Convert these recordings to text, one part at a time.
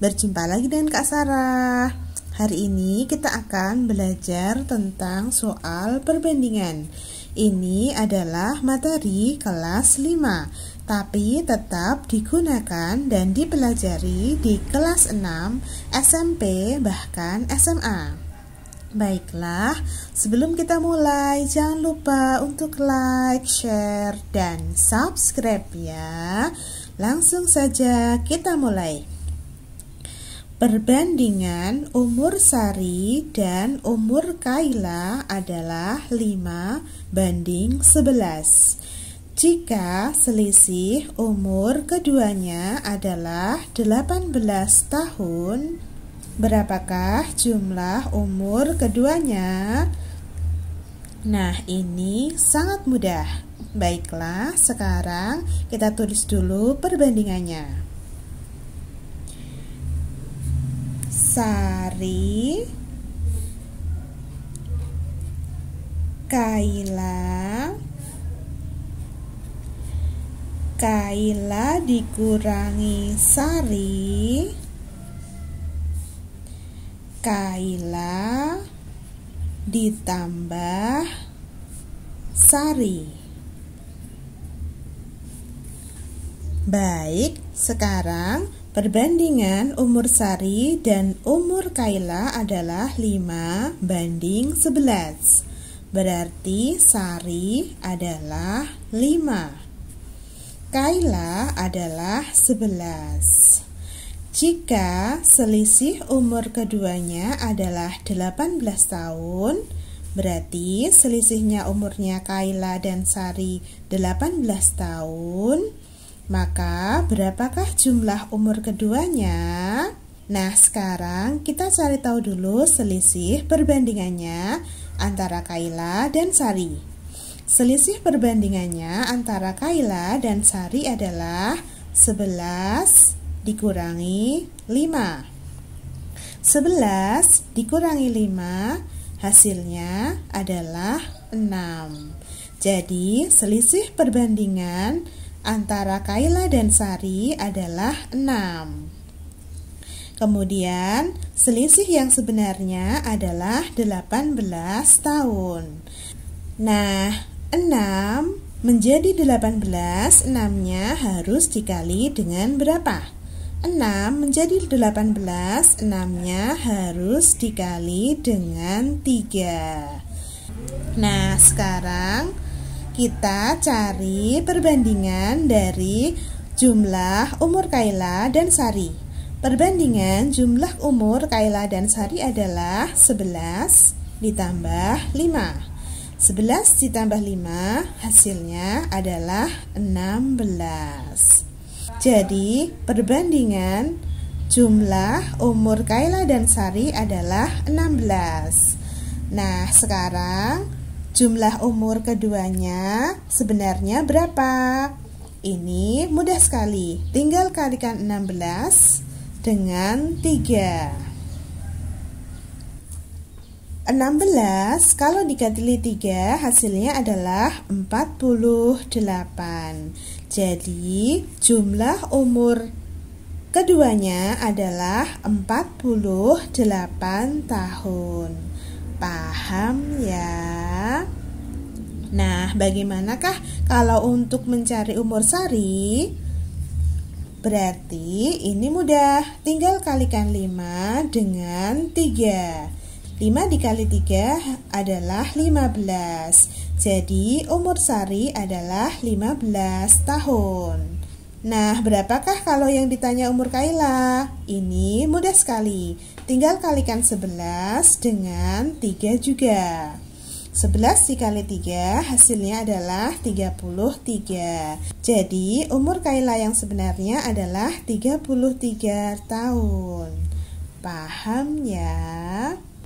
Berjumpa lagi dengan Kak Sarah. Hari ini kita akan belajar tentang soal perbandingan. Ini adalah materi kelas 5, tapi tetap digunakan dan dipelajari di kelas 6, SMP, bahkan SMA. Baiklah, sebelum kita mulai, jangan lupa untuk like, share, dan subscribe ya. Langsung saja kita mulai. Perbandingan umur Sari dan umur Kaila adalah 5 banding 11. Jika selisih umur keduanya adalah 18 tahun, berapakah jumlah umur keduanya? Nah, ini sangat mudah. Baiklah, sekarang kita tulis dulu perbandingannya. Sari Kaila Kaila dikurangi Sari Kaila ditambah Sari Baik, sekarang Perbandingan umur Sari dan umur Kaila adalah 5 banding 11. Berarti Sari adalah 5. Kaila adalah 11. Jika selisih umur keduanya adalah 18 tahun, berarti selisihnya umurnya Kaila dan Sari 18 tahun, maka berapakah jumlah umur keduanya? Nah sekarang kita cari tahu dulu selisih perbandingannya antara Kaila dan Sari. Selisih perbandingannya antara Kaila dan Sari adalah 11 dikurangi 5. 11 dikurangi 5 hasilnya adalah 6. Jadi selisih perbandingan antara Kaila dan Sari adalah 6. Kemudian, selisih yang sebenarnya adalah 18 tahun. Nah, 6 menjadi 18, 6-nya harus dikali dengan berapa? 6 menjadi 18, 6-nya harus dikali dengan 3. Nah, sekarang kita cari perbandingan dari jumlah umur Kaila dan Sari. Perbandingan jumlah umur Kaila dan Sari adalah 11 ditambah 5. 11 ditambah 5 hasilnya adalah 16. Jadi, perbandingan jumlah umur Kaila dan Sari adalah 16. Nah, sekarang Jumlah umur keduanya sebenarnya berapa? Ini mudah sekali. Tinggal kalikan 16 dengan 3. 16 kalau dikali 3 hasilnya adalah 48. Jadi jumlah umur keduanya adalah 48 tahun. Paham ya? Nah, bagaimanakah kalau untuk mencari umur sari? Berarti ini mudah. Tinggal kalikan 5 dengan 3. 5 dikali 3 adalah 15 Jadi umur Sari adalah 15 tahun Nah berapakah kalau yang ditanya umur Kaila? Ini mudah sekali Tinggal kalikan 11 dengan 3 juga. 11 dikali 3 hasilnya adalah 33 Jadi umur Kaila yang sebenarnya adalah 33 tahun Paham ya?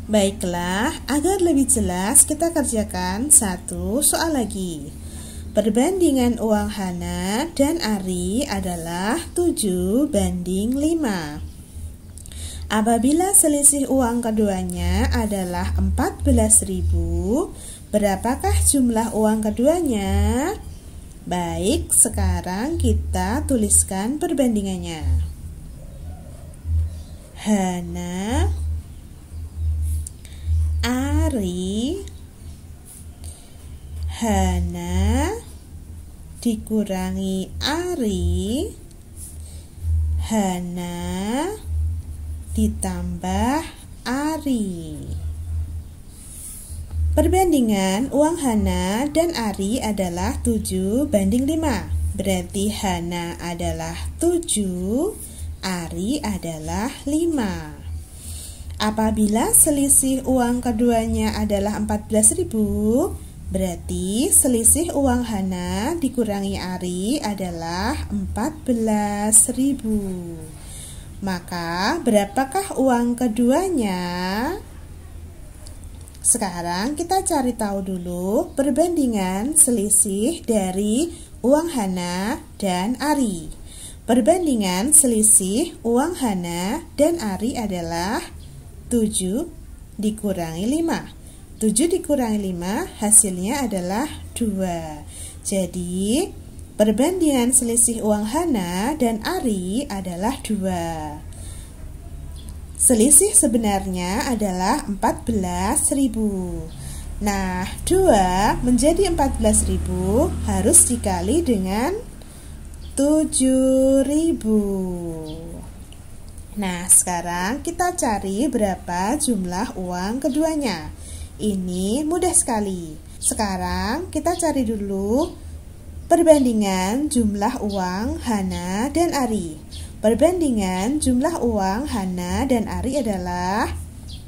Baiklah, agar lebih jelas kita kerjakan satu soal lagi Perbandingan uang Hana dan Ari adalah 7 banding 5 Apabila selisih uang keduanya adalah 14.000, berapakah jumlah uang keduanya? Baik, sekarang kita tuliskan perbandingannya. Hana Ari Hana dikurangi Ari Hana ditambah Ari. Perbandingan uang Hana dan Ari adalah 7 banding 5. Berarti Hana adalah 7, Ari adalah 5. Apabila selisih uang keduanya adalah 14.000, berarti selisih uang Hana dikurangi Ari adalah 14.000. Maka berapakah uang keduanya? Sekarang kita cari tahu dulu perbandingan selisih dari uang Hana dan Ari. Perbandingan selisih uang Hana dan Ari adalah 7 dikurangi 5. 7 dikurangi 5 hasilnya adalah 2. Jadi Perbandingan selisih uang Hana dan Ari adalah 2. Selisih sebenarnya adalah 14.000. Nah, 2 menjadi 14.000 harus dikali dengan 7.000. Nah, sekarang kita cari berapa jumlah uang keduanya. Ini mudah sekali. Sekarang kita cari dulu Perbandingan jumlah uang Hana dan Ari. Perbandingan jumlah uang Hana dan Ari adalah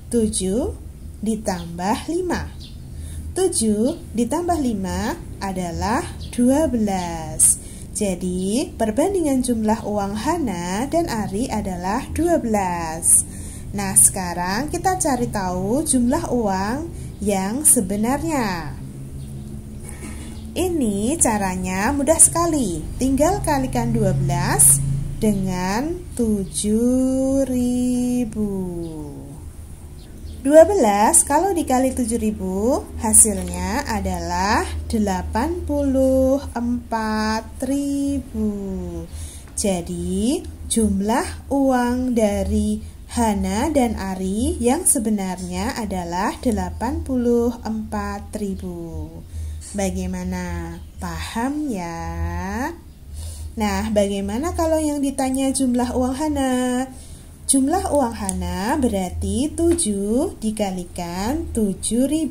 7 ditambah 5. 7 ditambah 5 adalah 12. Jadi, perbandingan jumlah uang Hana dan Ari adalah 12. Nah, sekarang kita cari tahu jumlah uang yang sebenarnya. Ini caranya mudah sekali. Tinggal kalikan 12 dengan 7000. 12 kalau dikali 7000 hasilnya adalah 84000. Jadi jumlah uang dari Hana dan Ari yang sebenarnya adalah 84.000. Bagaimana? Paham ya? Nah, bagaimana kalau yang ditanya jumlah uang Hana? Jumlah uang Hana berarti 7 dikalikan 7000. 7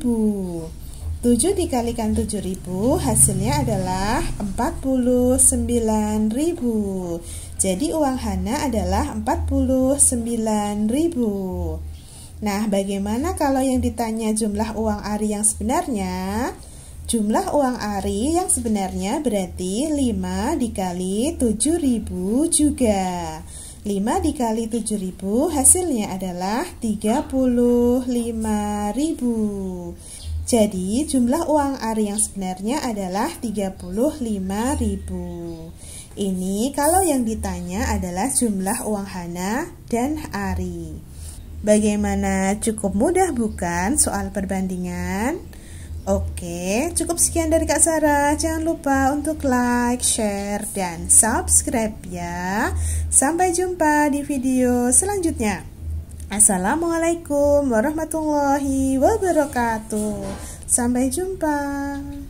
dikalikan 7000 hasilnya adalah 49000. Jadi uang Hana adalah 49000. Nah, bagaimana kalau yang ditanya jumlah uang Ari yang sebenarnya? Jumlah uang ari yang sebenarnya berarti 5 dikali 7000 juga. 5 dikali 7000 hasilnya adalah 35000. Jadi jumlah uang ari yang sebenarnya adalah 35000. Ini kalau yang ditanya adalah jumlah uang Hana dan Ari. Bagaimana cukup mudah bukan soal perbandingan? Oke, cukup sekian dari Kak Sarah. Jangan lupa untuk like, share, dan subscribe ya. Sampai jumpa di video selanjutnya. Assalamualaikum warahmatullahi wabarakatuh. Sampai jumpa.